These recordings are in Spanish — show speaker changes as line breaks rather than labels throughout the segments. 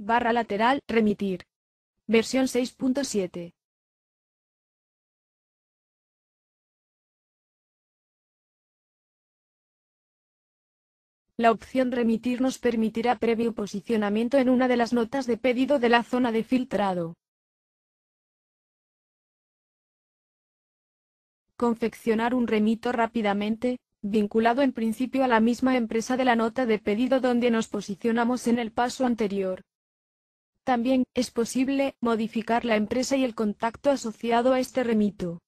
barra lateral, remitir. Versión 6.7.
La opción Remitir nos permitirá previo posicionamiento en una de las notas de pedido de la zona de filtrado.
Confeccionar un remito rápidamente, vinculado en principio a la misma empresa de la nota de pedido donde nos posicionamos en el paso anterior. También, es posible, modificar la empresa y el contacto asociado a este remito.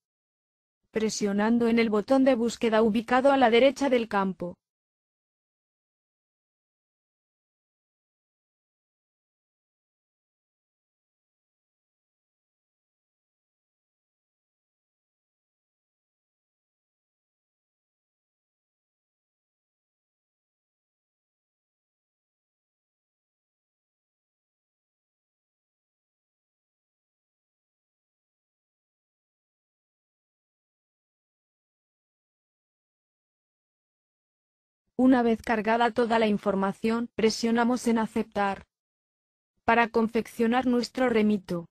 Presionando en el botón de búsqueda ubicado a la derecha del
campo.
Una vez cargada toda la información, presionamos en aceptar. Para confeccionar nuestro remito,